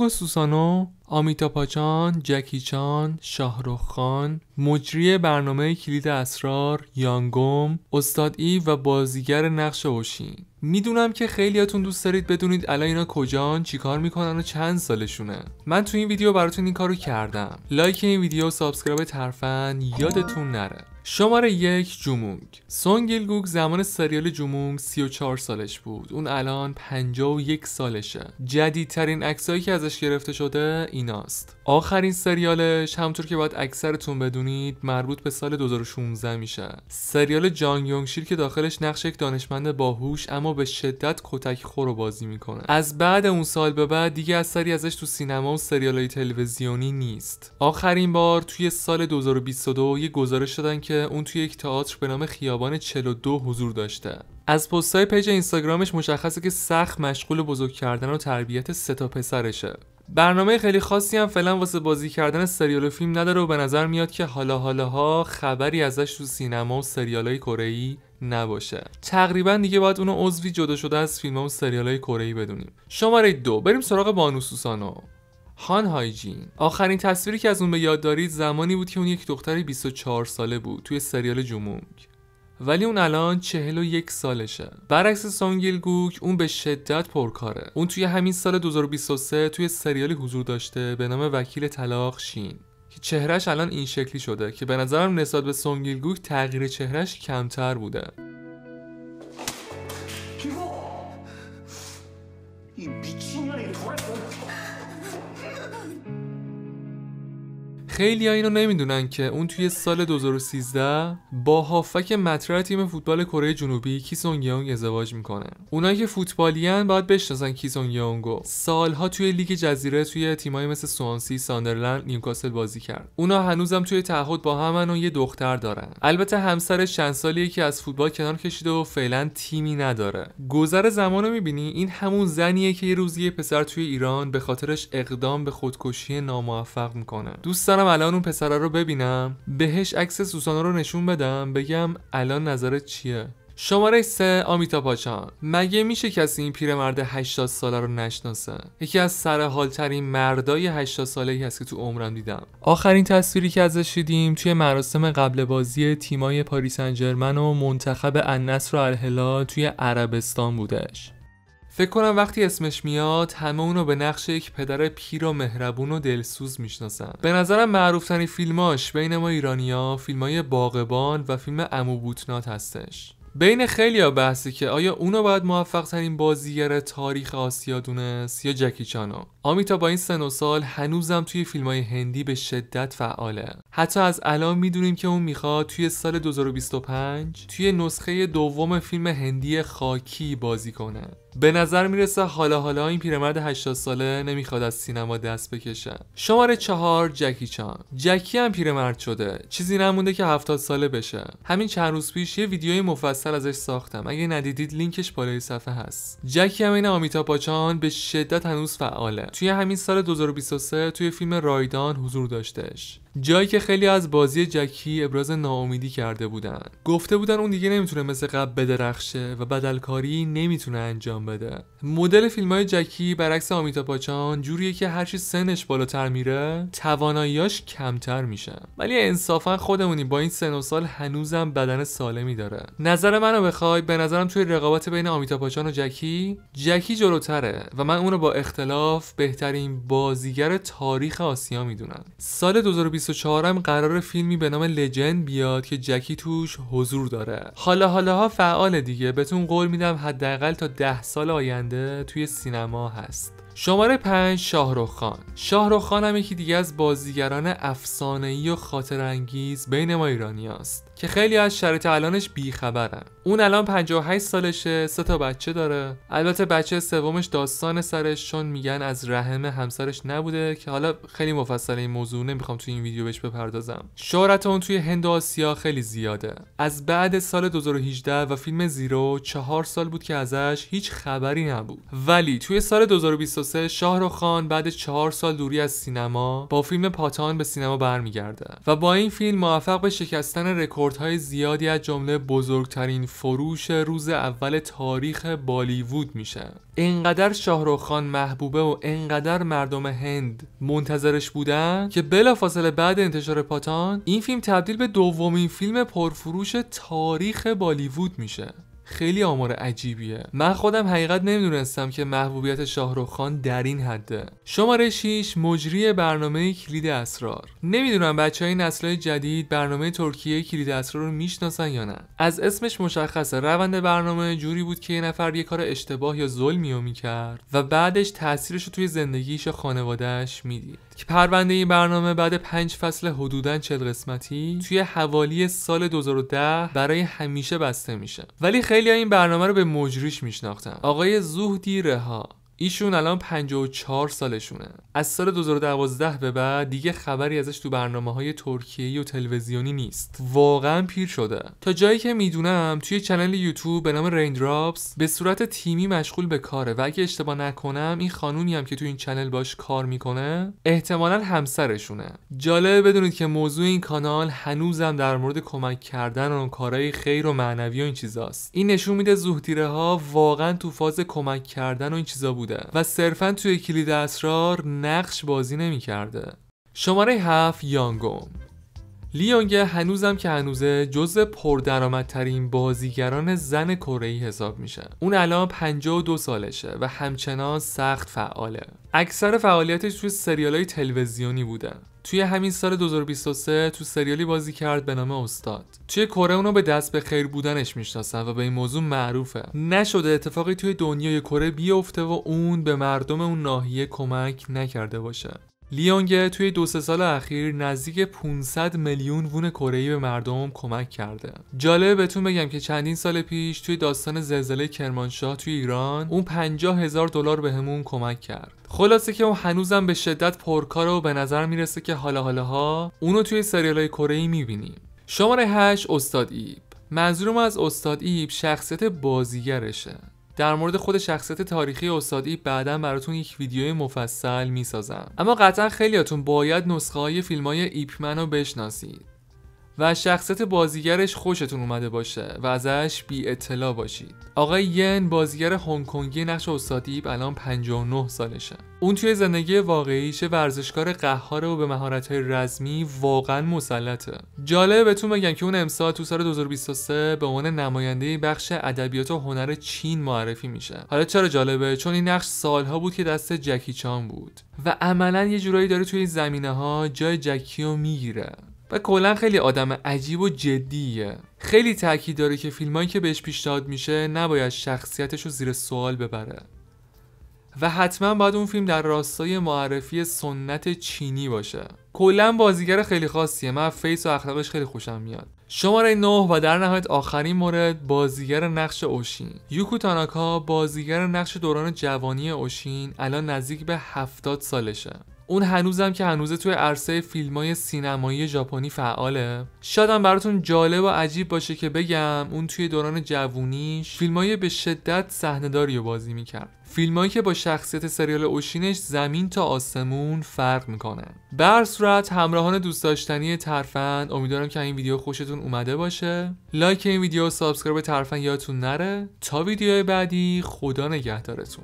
و سوسانو، آمیتا پاچان، جکی چان، شاهروخ خان، مجری برنامه کلید اسرار، یانگوم، استاد ای و بازیگر نقش اوشین. میدونم که خیلیاتون دوست دارید بدونید الان اینا کجان، چیکار میکنن و چند سالشونه. من تو این ویدیو براتون این کارو کردم. لایک این ویدیو و سابسکرایب ترفن یادتون نره. شماره یک جومونگ گوگ زمان سریال جومونگ 34 سالش بود اون الان 51 سالشه جدیدترین عکسایی که ازش گرفته شده ایناست آخرین سریالش همطور که باید اکثرتون بدونید مربوط به سال 2016 میشه سریال جانگ شیر که داخلش نقش یک دانشمند باهوش اما به شدت کتک خور بازی میکنه از بعد اون سال به بعد دیگه اثری ازش تو سینما و سریال های تلویزیونی نیست آخرین بار توی سال 2022 یه گزارش دادن که اون توی یک تئاتر به نام خیابان 42 حضور داشته از پستای پیج اینستاگرامش مشخصه که سخت مشغول بزرگ کردن و تربیت سه تا پسرشه برنامه خیلی خاصی هم فعلا واسه بازی کردن سریال و فیلم نداره و به نظر میاد که حالا حالاها خبری ازش تو سینما و سریالای کره نباشه تقریبا دیگه باید اونو عضوی جدا شده از فیلم و های کره ای بدونیم شماره دو بریم سراغ بانو سوسانو هان هایجین آخرین تصویری که از اون به یاد دارید زمانی بود که اون یک دختر 24 ساله بود توی سریال جمونگ ولی اون الان 41 سالشه برعکس سونگیل گوک اون به شدت پرکاره اون توی همین سال 2023 توی سریالی حضور داشته به نام وکیل طلاق شین که چهرش الان این شکلی شده که به نظرم نسبت به سونگیل گوک تغییر چهرش کمتر بوده خیلی ها اینو نمیدونن که اون توی سال 2013 با هافک مطرح تیم فوتبال کره جنوبی کیسونگ یونگ ازدواج میکنه. اونایی که فوتبالیان باید بشناسن کیسونگ یونگو. سالها توی لیگ جزیره توی تیمایی مثل سوانسی، ساندرلند، نیوکاسل بازی کرد. اونا هنوزم توی تعهد با همن و یه دختر دارن. البته همسرش چند سالیه که از فوتبال کنار کشیده و فعلا تیمی نداره. گذر زمان رو میبینی این همون زنیه که یه روزی پسر توی ایران به خاطرش اقدام به خودکشی ناموفق میکنه. دوست الان اون پسره رو ببینم بهش عکس سوسانا رو نشون بدم بگم الان نظرت چیه شماره 3 آمیتا پاچان مگه میشه کسی این پیرمرد 80 ساله رو نشناسه یکی از سرحالترین مردای 80 ساله ای هست که تو عمرم دیدم آخرین تصویری که ازش دیدیم توی مراسم قبل بازی تیمای پاریس انجرمن و منتخب النصر و الهلال توی عربستان بودش فکر کنم وقتی اسمش میاد همه اونو به نقش یک پدر پیر و مهربون و دلسوز میشناسن به نظرم معروفترین فیلماش بین ما ایرانیا فیلمای باغبان و فیلم امو بوتنات هستش بین خیلی ها بحثی که آیا اونو باید موفق ترین بازیگر تاریخ آسیا دونست یا جکی چانو آمیتا با این سن و سال هنوزم توی فیلم های هندی به شدت فعاله حتی از الان میدونیم که اون میخواد توی سال 2025 توی نسخه دوم فیلم هندی خاکی بازی کنه به نظر میرسه حالا حالا این پیرمرد 80 ساله نمیخواد از سینما دست بکشه شماره چهار جکی چان جکی هم پیرمرد شده چیزی نمونده که 70 ساله بشه همین چند روز پیش یه ویدیوی مفصل ازش ساختم اگه ندیدید لینکش بالای صفحه هست جکی هم این آمیتا پاچان به شدت هنوز فعاله توی همین سال 2023 توی فیلم رایدان حضور داشتش جایی که خیلی از بازی جکی ابراز ناامیدی کرده بودن گفته بودن اون دیگه نمیتونه مثل قبل بدرخشه و بدلکاری نمیتونه انجام بده مدل فیلم های جکی برعکس آمیتا پاچان جوریه که هرچی سنش بالاتر میره تواناییاش کمتر میشه ولی انصافا خودمونی با این سن و سال هنوزم بدن سالمی داره نظر منو بخوای به نظرم توی رقابت بین آمیتا پاچان و جکی جکی جلوتره و من اونو با اختلاف بهترین بازیگر تاریخ آسیا میدونم سال 2020 24 هم قرار فیلمی به نام لجند بیاد که جکی توش حضور داره حالا ها فعال دیگه بهتون قول میدم حداقل تا ده سال آینده توی سینما هست شماره 5 شاهروخان خان هم یکی دیگه از بازیگران افسانه‌ای و خاطرانگیز بین ما ایرانیاست که خیلی از شرایط الانش بیخبرن اون الان 58 سالشه سه تا بچه داره البته بچه سومش داستان سرش چون میگن از رحم همسرش نبوده که حالا خیلی مفصل این موضوع نمیخوام توی این ویدیو بهش بپردازم شهرت اون توی هند و آسیا خیلی زیاده از بعد سال 2018 و فیلم زیرو چهار سال بود که ازش هیچ خبری نبود ولی توی سال 2020 شاهروخان شاهرخ بعد چهار سال دوری از سینما با فیلم پاتان به سینما برمیگرده و با این فیلم موفق به شکستن رکوردهای زیادی از جمله بزرگترین فروش روز اول تاریخ بالیوود میشه اینقدر شاهرخ خان محبوبه و اینقدر مردم هند منتظرش بودن که بلافاصله بعد انتشار پاتان این فیلم تبدیل به دومین فیلم پرفروش تاریخ بالیوود میشه خیلی آمار عجیبیه من خودم حقیقت نمیدونستم که محبوبیت شاهروخان خان در این حده شماره 6 مجری برنامه کلید اسرار نمیدونم بچه های نسل جدید برنامه ترکیه کلید اسرار رو میشناسن یا نه از اسمش مشخصه روند برنامه جوری بود که یه نفر یه کار اشتباه یا ظلمی رو میکرد و بعدش تاثیرش رو توی زندگیش و خانوادهش میدید که پرونده این برنامه بعد پنج فصل حدوداً چل قسمتی توی حوالی سال 2010 برای همیشه بسته میشه ولی خیلی این برنامه رو به مجریش میشناختن آقای زهدی رها ایشون الان 54 سالشونه از سال 2012 به بعد دیگه خبری ازش تو برنامه های ترکیه و تلویزیونی نیست واقعا پیر شده تا جایی که میدونم توی چنل یوتیوب به نام ریندراپس به صورت تیمی مشغول به کاره و اگه اشتباه نکنم این خانومی هم که تو این چنل باش کار میکنه احتمالا همسرشونه جالب بدونید که موضوع این کانال هنوزم در مورد کمک کردن و کارهای خیر و معنوی و این چیزاست این نشون میده زهدیره ها واقعا تو فاز کمک کردن و این چیزا بود و صرفا توی کلید اسرار نقش بازی نمیکرده. شماره 7 یانگوم لیونگ هنوزم که هنوزه جز پردرآمدترین بازیگران زن کره حساب میشه. اون الان 52 سالشه و همچنان سخت فعاله. اکثر فعالیتش توی سریال های تلویزیونی بوده. توی همین سال 2023 تو سریالی بازی کرد به نام استاد توی کره اونو به دست به خیر بودنش میشناسن و به این موضوع معروفه نشده اتفاقی توی دنیای کره بیفته و اون به مردم اون ناحیه کمک نکرده باشه لیونگ توی دو سه سال اخیر نزدیک 500 میلیون وون کره به مردم کمک کرده. جالبه بهتون بگم که چندین سال پیش توی داستان زلزله کرمانشاه توی ایران اون 50 هزار دلار بهمون کمک کرد. خلاصه که اون هنوزم به شدت پرکاره و به نظر میرسه که حالا حالاها اونو توی سریالای ای میبینیم. شماره 8 استاد ایب منظورم از استاد ایب شخصیت بازیگرشه در مورد خود شخصیت تاریخی استادی بعدا براتون یک ویدیو مفصل میسازم اما قطعا خیلیاتون باید نسخه های فیلم های ایپمن رو بشناسید و شخصیت بازیگرش خوشتون اومده باشه و ازش بی اطلاع باشید آقای ین بازیگر هنگ کنگی نقش استادیب الان 59 سالشه اون توی زندگی واقعیش ورزشکار قهار و به مهارت‌های رزمی واقعا مسلطه جالبه بهتون بگم که اون امسال تو سال 2023 به عنوان نماینده بخش ادبیات و هنر چین معرفی میشه حالا چرا جالبه چون این نقش سالها بود که دست جکی چان بود و عملا یه جورایی داره توی این زمینه ها جای جکی رو میگیره و کلا خیلی آدم عجیب و جدیه خیلی تاکید داره که فیلمایی که بهش پیشنهاد میشه نباید شخصیتش رو زیر سوال ببره و حتما باید اون فیلم در راستای معرفی سنت چینی باشه کلا بازیگر خیلی خاصیه من فیس و اخلاقش خیلی خوشم میاد شماره 9 و در نهایت آخرین مورد بازیگر نقش اوشین یوکو تاناکا بازیگر نقش دوران جوانی اوشین الان نزدیک به 70 سالشه اون هنوزم که هنوزه توی عرصه فیلم های سینمایی ژاپنی فعاله شادم براتون جالب و عجیب باشه که بگم اون توی دوران جوونیش فیلم به شدت صحنهداری رو بازی میکرد فیلمایی که با شخصیت سریال اوشینش زمین تا آسمون فرق میکنن بر صورت همراهان دوست داشتنی ترفند امیدوارم که این ویدیو خوشتون اومده باشه لایک این ویدیو و سابسکرایب ترفند یادتون نره تا ویدیوهای بعدی خدا نگهدارتون